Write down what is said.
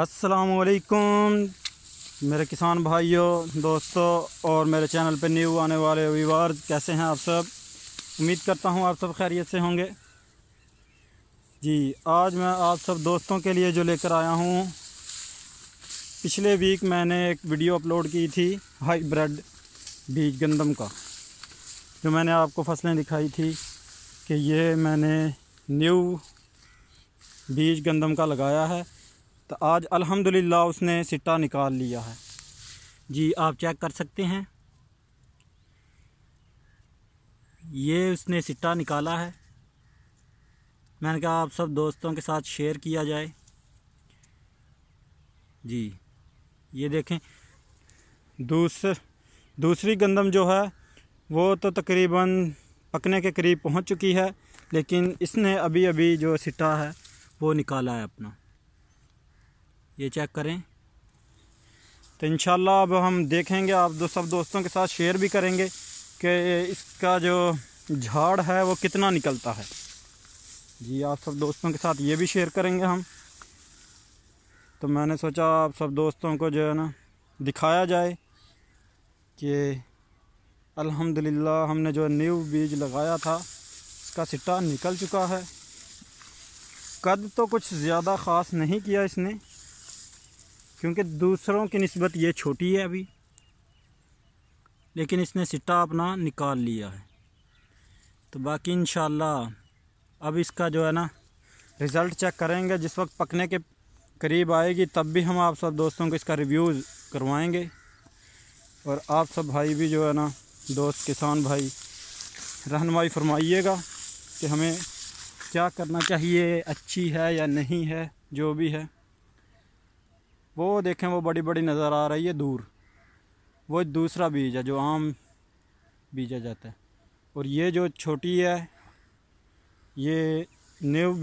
असलकुम मेरे किसान भाइयों दोस्तों और मेरे चैनल पर न्यू आने वाले व्यूवर्स कैसे हैं आप सब उम्मीद करता हूं आप सब खैरियत से होंगे जी आज मैं आप सब दोस्तों के लिए जो लेकर आया हूं पिछले वीक मैंने एक वीडियो अपलोड की थी ब्रेड बीज गंदम का जो मैंने आपको फसलें दिखाई थी कि ये मैंने न्यू बीज गंदम का लगाया है तो आज अल्हम्दुलिल्लाह उसने सिट्टा निकाल लिया है जी आप चेक कर सकते हैं ये उसने सिट्टा निकाला है मैंने कहा आप सब दोस्तों के साथ शेयर किया जाए जी ये देखें दूस दूसरी गंदम जो है वो तो तकरीबन पकने के करीब पहुंच चुकी है लेकिन इसने अभी अभी जो सिट्टा है वो निकाला है अपना ये चेक करें तो इन अब हम देखेंगे आप दो सब दोस्तों के साथ शेयर भी करेंगे कि इसका जो झाड़ है वो कितना निकलता है जी आप सब दोस्तों के साथ ये भी शेयर करेंगे हम तो मैंने सोचा आप सब दोस्तों को जो है ना दिखाया जाए कि अल्हम्दुलिल्लाह हमने जो न्यू बीज लगाया था इसका सिट्टा निकल चुका है कद तो कुछ ज़्यादा ख़ास नहीं किया इसने क्योंकि दूसरों की नस्बत ये छोटी है अभी लेकिन इसने सिट्टा अपना निकाल लिया है तो बाकी इन अब इसका जो है ना रिज़ल्ट चेक करेंगे जिस वक्त पकने के करीब आएगी तब भी हम आप सब दोस्तों को इसका रिव्यूज़ करवाएंगे और आप सब भाई भी जो है ना दोस्त किसान भाई रहनमाई फरमाइएगा कि हमें क्या करना चाहिए अच्छी है या नहीं है जो भी है वो देखें वो बड़ी बड़ी नज़र आ रही है दूर वो दूसरा बीज है जो आम बीजा जाता है और ये जो छोटी है ये न्यू